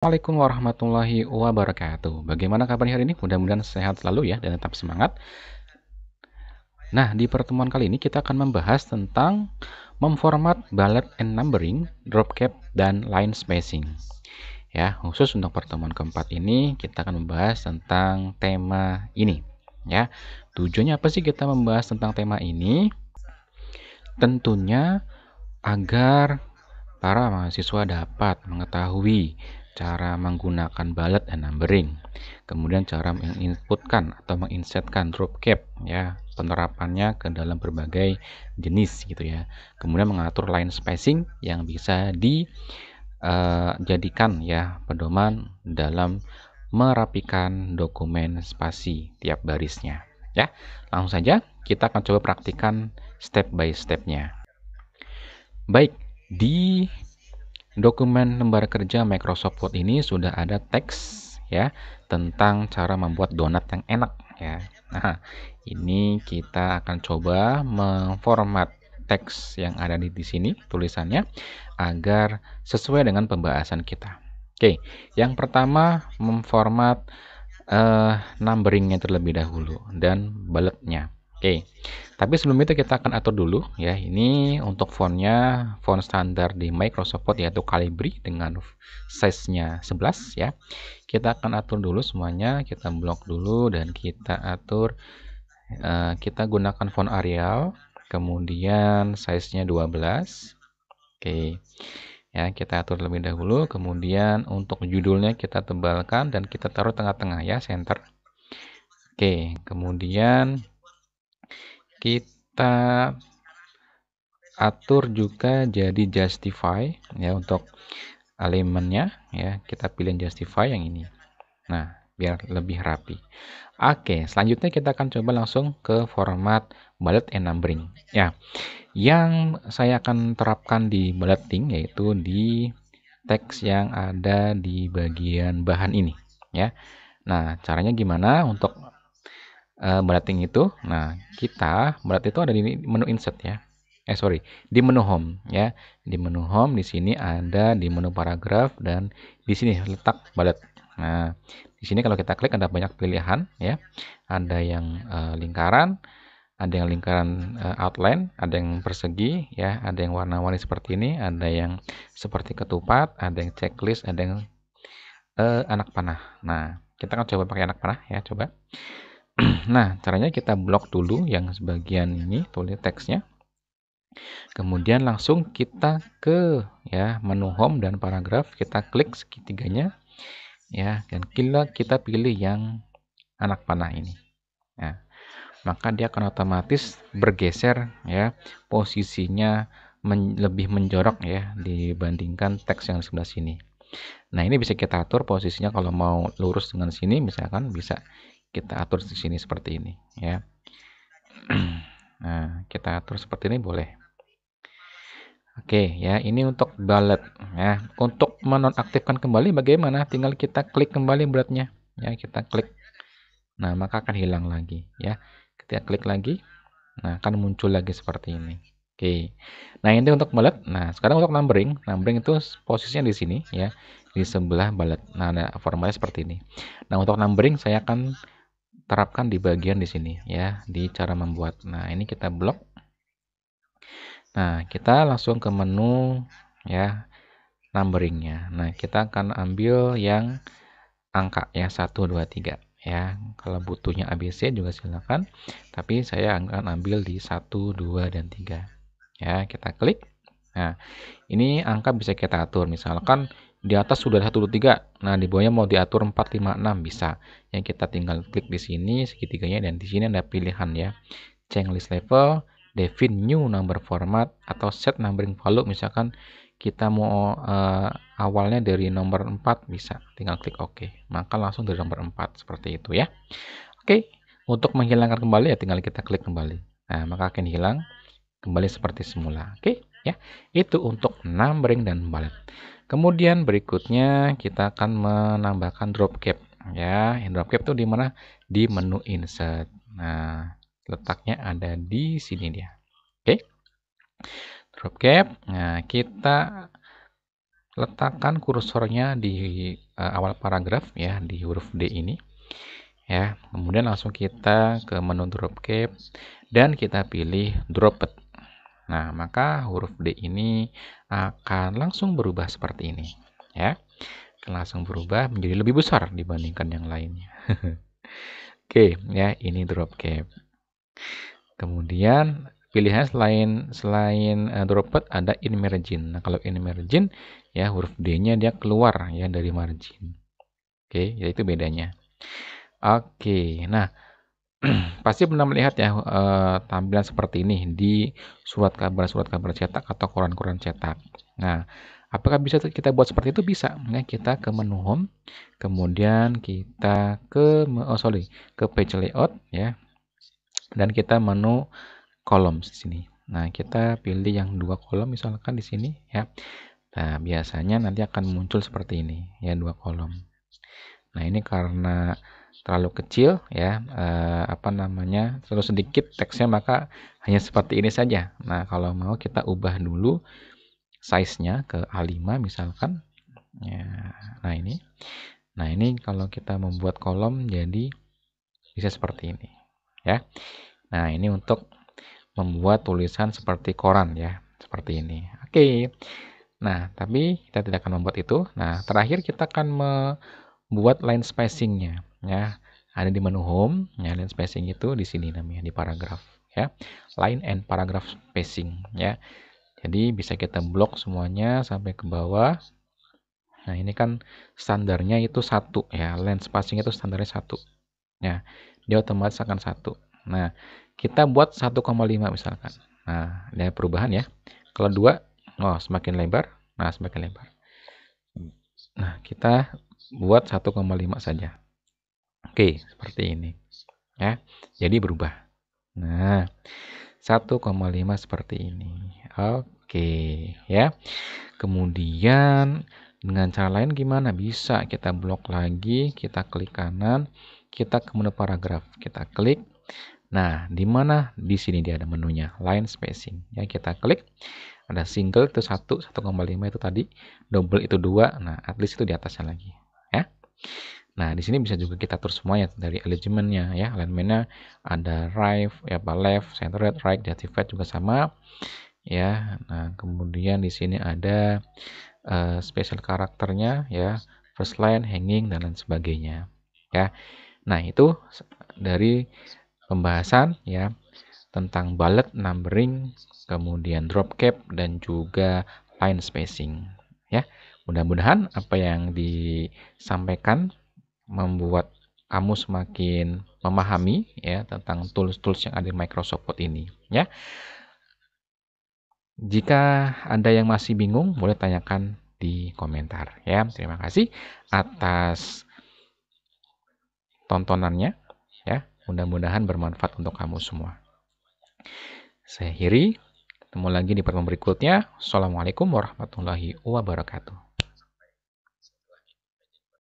Assalamualaikum warahmatullahi wabarakatuh. Bagaimana kabar hari ini? Mudah-mudahan sehat selalu ya dan tetap semangat. Nah, di pertemuan kali ini kita akan membahas tentang memformat ballot and numbering, drop cap dan line spacing. Ya, khusus untuk pertemuan keempat ini kita akan membahas tentang tema ini. Ya, tujuannya apa sih kita membahas tentang tema ini? Tentunya agar para mahasiswa dapat mengetahui cara menggunakan bullet dan numbering, kemudian cara menginputkan atau menginsertkan drop cap, ya, penerapannya ke dalam berbagai jenis gitu ya. Kemudian mengatur line spacing yang bisa dijadikan eh, uh, ya pedoman dalam merapikan dokumen spasi tiap barisnya ya. Langsung saja kita akan coba praktikan step by stepnya. Baik, di dokumen lembar kerja Microsoft Word ini sudah ada teks ya tentang cara membuat donat yang enak ya. Nah, ini kita akan coba memformat teks yang ada di, di sini tulisannya agar sesuai dengan pembahasan kita. Oke, yang pertama memformat uh, numberingnya terlebih dahulu dan bulletnya. Oke, tapi sebelum itu kita akan atur dulu ya. Ini untuk fontnya font standar di Microsoft Word yaitu Calibri dengan size-nya 11 ya. Kita akan atur dulu semuanya, kita blok dulu dan kita atur uh, kita gunakan font Arial, kemudian size-nya 12. Oke. Ya, kita atur lebih dahulu, kemudian untuk judulnya kita tebalkan dan kita taruh tengah-tengah ya, center. Oke, kemudian kita atur juga jadi justify ya untuk elemennya ya kita pilih justify yang ini nah biar lebih rapi oke selanjutnya kita akan coba langsung ke format bullet and numbering ya yang saya akan terapkan di bulleting yaitu di teks yang ada di bagian bahan ini ya nah caranya gimana untuk uh, itu. Nah, kita berarti itu ada di menu insert ya. Eh sorry, di menu home ya. Di menu home di sini ada di menu paragraf dan di sini letak bullet Nah, di sini kalau kita klik ada banyak pilihan ya. Ada yang uh, lingkaran, ada yang lingkaran uh, outline, ada yang persegi, ya, ada yang warna-warni seperti ini, ada yang seperti ketupat, ada yang checklist, ada yang uh, anak panah. Nah, kita akan coba pakai anak panah ya, coba. nah, caranya kita blok dulu yang sebagian ini, tulis teksnya. Kemudian langsung kita ke ya menu home dan paragraf, kita klik segitiganya. Ya, dan kita kita pilih yang anak panah ini. Ya. Maka dia akan otomatis bergeser ya posisinya men lebih menjorok ya dibandingkan teks yang sebelah sini. Nah, ini bisa kita atur posisinya kalau mau lurus dengan sini misalkan bisa kita atur di sini seperti ini ya nah kita atur seperti ini boleh oke ya ini untuk balet ya untuk menonaktifkan kembali bagaimana tinggal kita klik kembali beratnya ya kita klik nah maka akan hilang lagi ya kita klik lagi nah akan muncul lagi seperti ini Oke. Nah, ini untuk balet. Nah, sekarang untuk numbering. Numbering itu posisinya di sini ya, di sebelah balet. Nah, ada formalnya seperti ini. Nah, untuk numbering saya akan terapkan di bagian di sini ya di cara membuat nah ini kita blok nah kita langsung ke menu ya numberingnya nah kita akan ambil yang angka ya 1 2 3 ya kalau butuhnya ABC juga silakan tapi saya akan ambil di 1 2 dan 3 ya kita klik nah ini angka bisa kita atur misalkan di atas sudah satu nah di bawahnya mau diatur empat lima enam bisa yang kita tinggal klik di sini segitiganya dan di sini ada pilihan ya change list level define new number format atau set numbering value misalkan kita mau uh, awalnya dari nomor 4 bisa tinggal klik OK maka langsung dari nomor 4 seperti itu ya Oke untuk menghilangkan kembali ya tinggal kita klik kembali nah maka akan hilang kembali seperti semula oke ya itu untuk numbering dan bullet Kemudian berikutnya kita akan menambahkan drop cap ya. Drop cap itu di mana? Di menu insert. Nah, letaknya ada di sini dia. Oke. Drop cap. Nah, kita letakkan kursornya di uh, awal paragraf ya, di huruf D ini. Ya, kemudian langsung kita ke menu drop cap dan kita pilih drop it. Nah, maka huruf D ini akan langsung berubah seperti ini, ya. Akan langsung berubah menjadi lebih besar dibandingkan yang lainnya. Oke, ya, ini drop cap. Kemudian pilihan selain selain uh, eh, droplet ada in margin. Nah, kalau in margin ya huruf D-nya dia keluar ya dari margin. Oke, ya itu bedanya. Oke. Nah, pasti pernah melihat ya eh, tampilan seperti ini di surat kabar-surat kabar cetak atau koran-koran cetak. Nah, apakah bisa kita buat seperti itu? Bisa. Nah, kita ke menu home, kemudian kita ke oh sorry, ke page layout ya. Dan kita menu kolom di sini. Nah, kita pilih yang dua kolom misalkan di sini ya. Nah, biasanya nanti akan muncul seperti ini ya dua kolom. Nah, ini karena terlalu kecil ya eh, apa namanya terlalu sedikit teksnya maka hanya seperti ini saja nah kalau mau kita ubah dulu size nya ke A5 misalkan ya, nah ini nah ini kalau kita membuat kolom jadi bisa seperti ini ya nah ini untuk membuat tulisan seperti koran ya seperti ini oke okay. nah tapi kita tidak akan membuat itu nah terakhir kita akan membuat line spacingnya ya ada di menu home ya line spacing itu di sini namanya di paragraf ya line and paragraph spacing ya jadi bisa kita blok semuanya sampai ke bawah nah ini kan standarnya itu satu ya line spacing itu standarnya satu ya dia otomatis akan satu nah kita buat 1,5 misalkan nah ada perubahan ya kalau dua oh semakin lebar nah semakin lebar nah kita buat 1,5 saja Oke, seperti ini. Ya. Jadi berubah. Nah, 1,5 seperti ini. Oke, ya. Kemudian dengan cara lain gimana? Bisa kita blok lagi, kita klik kanan, kita ke menu paragraf, kita klik. Nah, di mana? Di sini dia ada menunya, line spacing. Ya, kita klik. Ada single itu 1, 1,5 itu tadi, double itu 2. Nah, at least itu di atasnya lagi, ya. Nah, di sini bisa juga kita atur semuanya dari elemennya ya. Elemennya ada right, ya apa left, right, right, justified juga sama. Ya. Nah, kemudian di sini ada uh, special karakternya ya, first line, hanging dan lain sebagainya. Ya. Nah, itu dari pembahasan ya tentang bullet numbering, kemudian drop cap dan juga line spacing ya. Mudah-mudahan apa yang disampaikan membuat kamu semakin memahami ya tentang tools-tools yang ada di Microsoft Word ini ya. Jika Anda yang masih bingung boleh tanyakan di komentar ya. Terima kasih atas tontonannya ya. Mudah-mudahan bermanfaat untuk kamu semua. Saya Hiri, ketemu lagi di pertemuan berikutnya. Assalamualaikum warahmatullahi wabarakatuh.